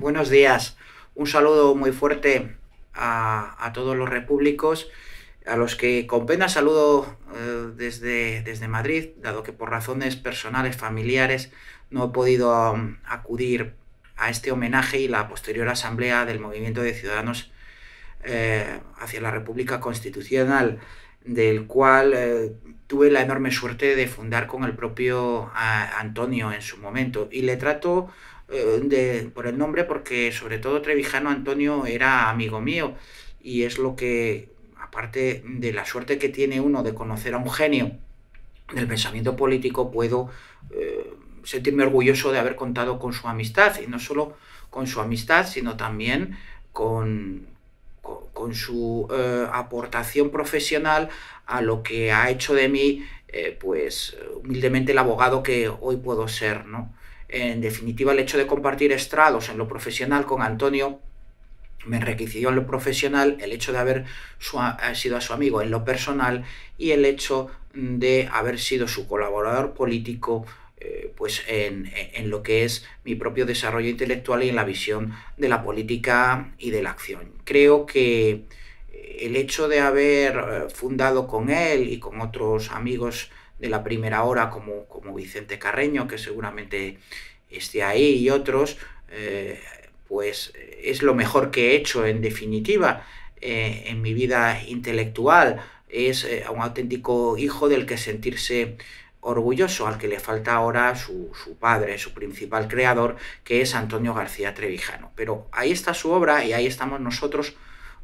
Buenos días. Un saludo muy fuerte a, todos los repúblicos, a los que con pena saludo eh, desde, desde Madrid, dado que por razones personales, familiares, no he podido um, acudir a este homenaje y la posterior asamblea del Movimiento de Ciudadanos eh, hacia la República Constitucional, del cual eh, tuve la enorme suerte de fundar con el propio Antonio en su momento. Y le trato eh, de, por el nombre porque sobre todo Trevijano Antonio era amigo mío y es lo que, aparte de la suerte que tiene uno de conocer a un genio del pensamiento político, puedo eh, sentirme orgulloso de haber contado con su amistad y no solo con su amistad, sino también con, con, su eh, aportación profesional a lo que ha hecho de mí, pues humildemente el abogado que hoy puedo ser, ¿no? en definitiva el hecho de compartir estrados en lo profesional con Antonio me enriqueció en lo profesional el hecho de haber eh, sido a su amigo en lo personal y el hecho de haber sido su colaborador político eh, pues en, lo que es mi propio desarrollo intelectual y en la visión de la política y de la acción. Creo que eh, el hecho de haber fundado con él y con otros amigos de la primera hora como, como Vicente Carreño, que seguramente esté ahí, y otros, eh, pues es lo mejor que he hecho en definitiva eh, en mi vida intelectual. Es eh, un auténtico hijo del que sentirse orgulloso, al que le falta ahora su, su, padre, su principal creador, que es Antonio García Trevijano. Pero ahí está su obra y ahí estamos nosotros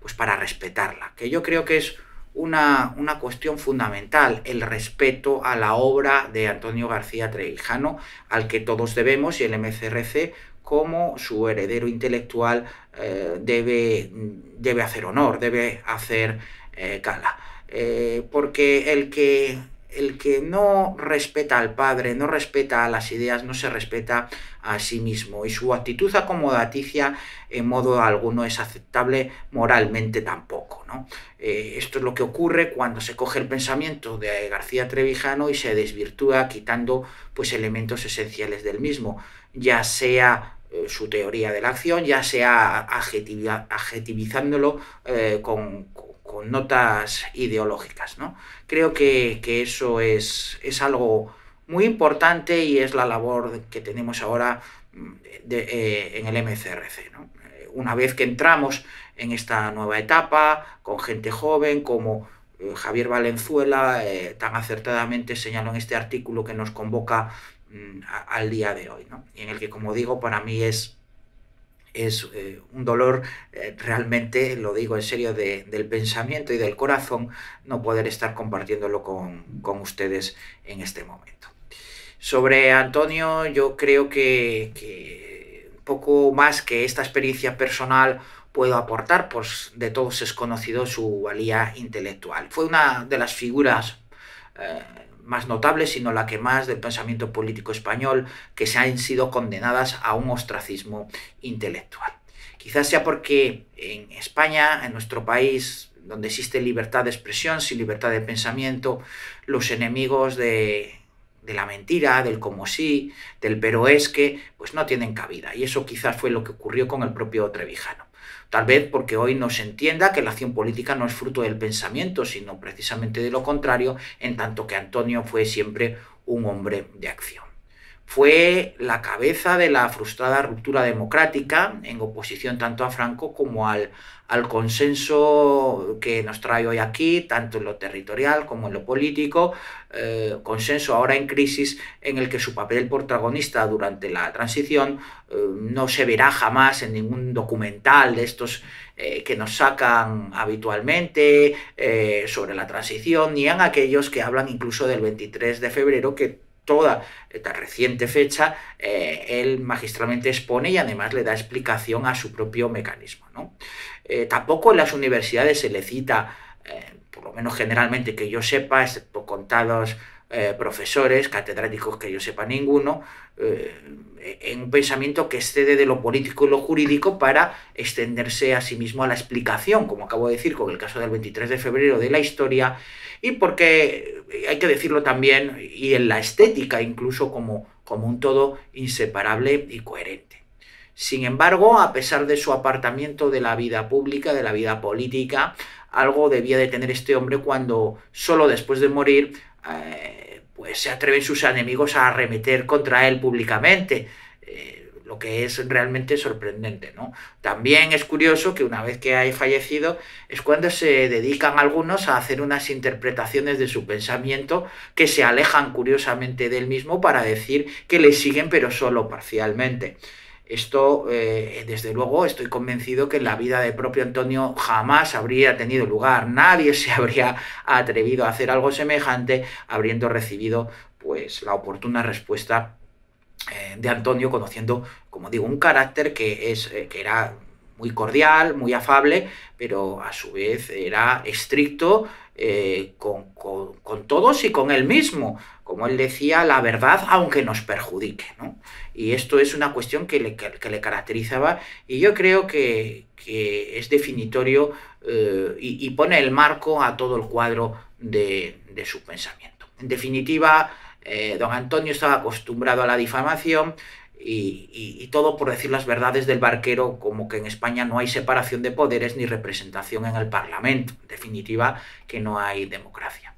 pues para respetarla, que yo creo que es una, una cuestión fundamental, el respeto a la obra de Antonio García Trevijano, al que todos debemos y el MCRC como su heredero intelectual eh, debe, debe hacer honor, debe hacer eh, gala. Eh, porque el que el que no respeta al padre, no respeta a las ideas, no se respeta a sí mismo y su actitud acomodaticia en modo alguno es aceptable moralmente tampoco. ¿no? Eh, esto es lo que ocurre cuando se coge el pensamiento de García Trevijano y se desvirtúa quitando pues, elementos esenciales del mismo, ya sea eh, su teoría de la acción, ya sea adjetivizándolo eh, con, con notas ideológicas. ¿no? Creo que, eso es, es, algo muy importante y es la labor que tenemos ahora mm, eh, en el MCRC. Eh, una vez que entramos en esta nueva etapa, con gente joven como eh, Javier Valenzuela, tan acertadamente señaló en este artículo que nos convoca mm, al día de hoy, y en el que, como digo, para mí es es eh, un dolor eh, realmente, lo digo en serio, del pensamiento y del corazón no poder estar compartiéndolo con, ustedes en este momento. Sobre Antonio, yo creo que, poco más que esta experiencia personal puedo aportar, pues de todos es conocido su valía intelectual. Fue una de las figuras eh, más notable, sino la que más del pensamiento político español, que se han sido condenadas a un ostracismo intelectual. Quizás sea porque en España, en nuestro país, donde existe libertad de expresión, sin libertad de pensamiento, los enemigos de, la mentira, del como sí, del pero es que, pues no tienen cabida. Y eso quizás fue lo que ocurrió con el propio Trevijano. Tal vez porque hoy no se entienda que la acción política no es fruto del pensamiento, sino precisamente de lo contrario, en tanto que Antonio fue siempre un hombre de acción fue la cabeza de la frustrada ruptura democrática en oposición tanto a Franco como al, al consenso que nos trae hoy aquí, tanto en lo territorial como en lo político, eh, consenso ahora en crisis en el que su papel protagonista durante la transición eh, no se verá jamás en ningún documental de estos eh, que nos sacan habitualmente sobre la transición, ni en aquellos que hablan incluso del 23 de febrero que toda esta reciente fecha, eh, él magistralmente expone y además le da explicación a su propio mecanismo. ¿no? Eh, tampoco en las universidades se le cita, eh, por lo menos generalmente que yo sepa, contados eh, profesores, catedráticos que yo sepa ninguno, eh, en un pensamiento que excede de lo político y lo jurídico para extenderse a sí mismo a la explicación, como acabo de decir con el caso del 23 de febrero de la historia, y porque eh, hay que decirlo también, y en la estética incluso como, como un todo inseparable y coherente. Sin embargo, a pesar de su apartamiento de la vida pública, de la vida política, algo debía de tener este hombre cuando solo después de morir eh, pues se atreven sus enemigos a arremeter contra él públicamente. Eh, lo que es realmente sorprendente, ¿no? También es curioso que una vez que hay fallecido es cuando se dedican algunos a hacer unas interpretaciones de su pensamiento que se alejan curiosamente del mismo para decir que le siguen pero solo parcialmente. Esto, eh, desde luego, estoy convencido que en la vida de propio Antonio jamás habría tenido lugar. Nadie se habría atrevido a hacer algo semejante, habiendo recibido pues la oportuna respuesta eh, de Antonio, conociendo, como digo, un carácter que es eh, que era muy cordial, muy afable, pero a su vez era estricto eh, con, con, todos y con él mismo. Como él decía, la verdad aunque nos perjudique. Y esto es una cuestión que le, que, le caracterizaba y yo creo que, es definitorio eh, y, pone el marco a todo el cuadro de, de su pensamiento. En definitiva, eh, don Antonio estaba acostumbrado a la difamación y, todo por decir las verdades del barquero, como que en España no hay separación de poderes ni representación en el Parlamento. En definitiva, que no hay democracia.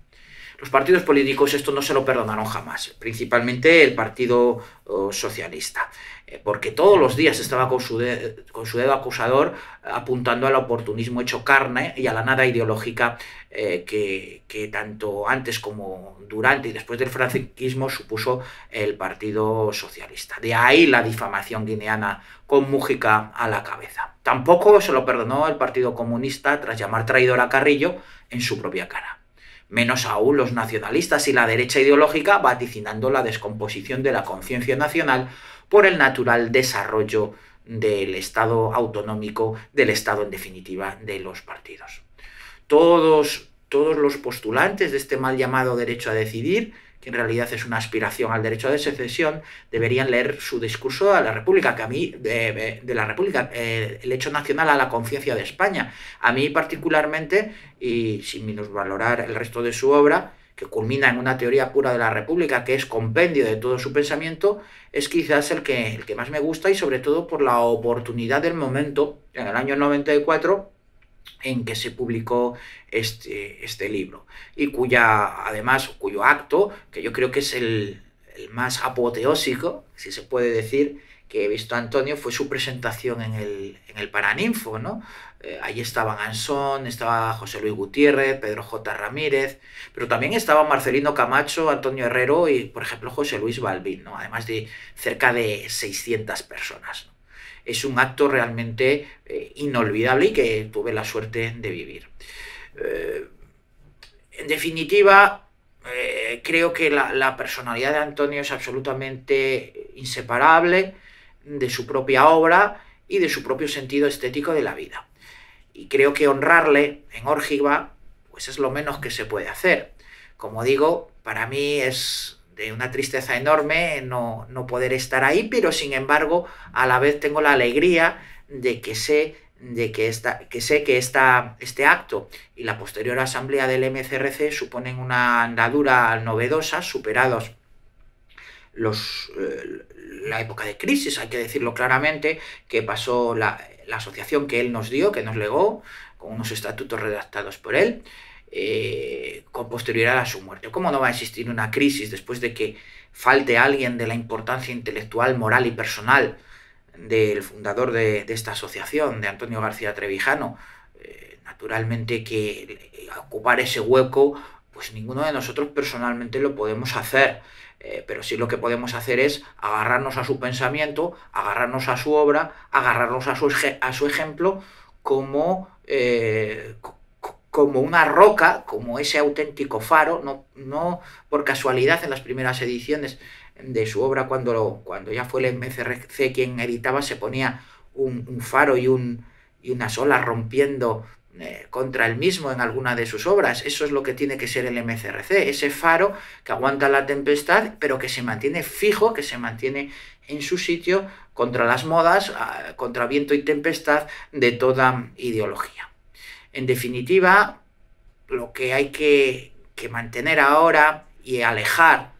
Los partidos políticos esto no se lo perdonaron jamás, principalmente el Partido oh, Socialista, eh, porque todos los días estaba con su, dedo acusador apuntando al oportunismo hecho carne y a la nada ideológica eh, que, que, tanto antes como durante y después del franquismo supuso el Partido Socialista. De ahí la difamación guineana con Mújica a la cabeza. Tampoco se lo perdonó el Partido Comunista tras llamar traidor a Carrillo en su propia cara menos aún los nacionalistas y la derecha ideológica vaticinando la descomposición de la conciencia nacional por el natural desarrollo del Estado autonómico, del Estado en definitiva de los partidos. Todos, todos los postulantes de este mal llamado derecho a decidir que en realidad es una aspiración al derecho de secesión, deberían leer su discurso a la República, que a mí, eh, eh, de, la República, eh, el hecho nacional a la conciencia de España. A mí particularmente, y sin valorar el resto de su obra, que culmina en una teoría pura de la República, que es compendio de todo su pensamiento, es quizás el que, el que más me gusta y sobre todo por la oportunidad del momento, en el año 94, en que se publicó este, este, libro y cuya, además, cuyo acto, que yo creo que es el, más apoteósico, si se puede decir, que he visto Antonio fue su presentación en el, Paraninfo, ¿no? Eh, ahí estaban Ansón, estaba José Luis Gutiérrez, Pedro J. Ramírez, pero también estaba Marcelino Camacho, Antonio Herrero y, por ejemplo, José Luis Balbín, Además de cerca de 600 personas es un acto realmente eh, inolvidable y que tuve la suerte de vivir. Eh, en definitiva, eh, creo que la, la, personalidad de Antonio es absolutamente inseparable de su propia obra y de su propio sentido estético de la vida. Y creo que honrarle en Orgiva pues es lo menos que se puede hacer. Como digo, para mí es una tristeza enorme no, no poder estar ahí, pero sin embargo a la vez tengo la alegría de que sé de que, esta, que sé que esta, este acto y la posterior asamblea del MCRC suponen una andadura novedosa, superados los, eh, la época de crisis, hay que decirlo claramente, que pasó la, la asociación que él nos dio, que nos legó, con unos estatutos redactados por él, eh, con posterioridad a su muerte. ¿Cómo no va a existir una crisis después de que falte alguien de la importancia intelectual, moral y personal del fundador de, esta asociación, de Antonio García Trevijano? Eh, naturalmente que eh, ocupar ese hueco, pues ninguno de nosotros personalmente lo podemos hacer. pero sí lo que podemos hacer es agarrarnos a su pensamiento, agarrarnos a su obra, agarrarnos a su, ejemplo como, como una roca, como ese auténtico faro, no, no por casualidad en las primeras ediciones de su obra, cuando, cuando ya fue el MCRC quien editaba, se ponía un, faro y, un, y una sola rompiendo eh, contra el mismo en alguna de sus obras. Eso es lo que tiene que ser el MCRC, ese faro que aguanta la tempestad, pero que se mantiene fijo, que se mantiene en su sitio contra las modas, ah, contra viento y tempestad de toda ideología. En definitiva, lo que hay que, mantener ahora y alejar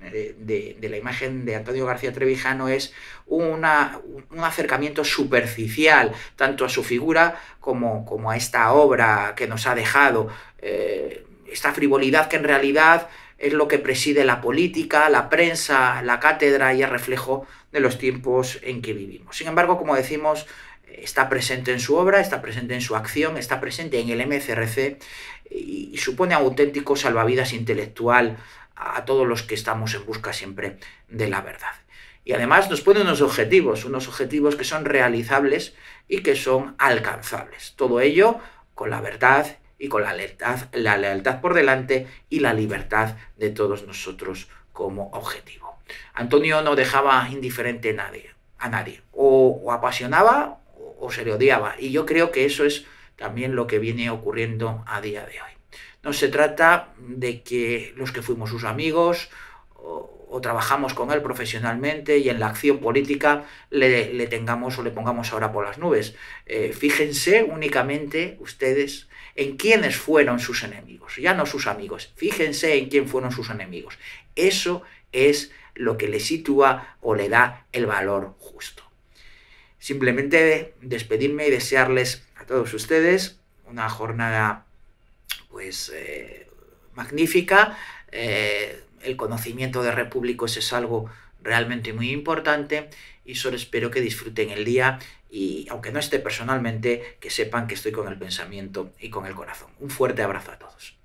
de, la imagen de Antonio García Trevijano es una, un acercamiento superficial tanto a su figura como, a esta obra que nos ha dejado, eh, esta frivolidad que en realidad es lo que preside la política, la prensa, la cátedra y el reflejo de los tiempos en que vivimos. Sin embargo, como decimos, está presente en su obra, está presente en su acción, está presente en el MCRC y, supone auténtico salvavidas intelectual a, todos los que estamos en busca siempre de la verdad. Y además nos pone unos objetivos, unos objetivos que son realizables y que son alcanzables. Todo ello con la verdad y con la lealtad, la lealtad por delante y la libertad de todos nosotros como objetivo. Antonio no dejaba indiferente a nadie, a nadie. o apasionaba o se le odiaba. Y yo creo que eso es también lo que viene ocurriendo a día de hoy. No se trata de que los que fuimos sus amigos o, trabajamos con él profesionalmente y en la acción política le, tengamos o le pongamos ahora por las nubes. Eh, fíjense únicamente ustedes en quiénes fueron sus enemigos, ya no sus amigos. Fíjense en quién fueron sus enemigos. Eso es lo que le sitúa o le da el valor justo. Simplemente despedirme y desearles a todos ustedes una jornada pues eh, magnífica. Eh, el conocimiento de repúblicos es algo realmente muy importante y solo espero que disfruten el día y aunque no esté personalmente, que sepan que estoy con el pensamiento y con el corazón. Un fuerte abrazo a todos.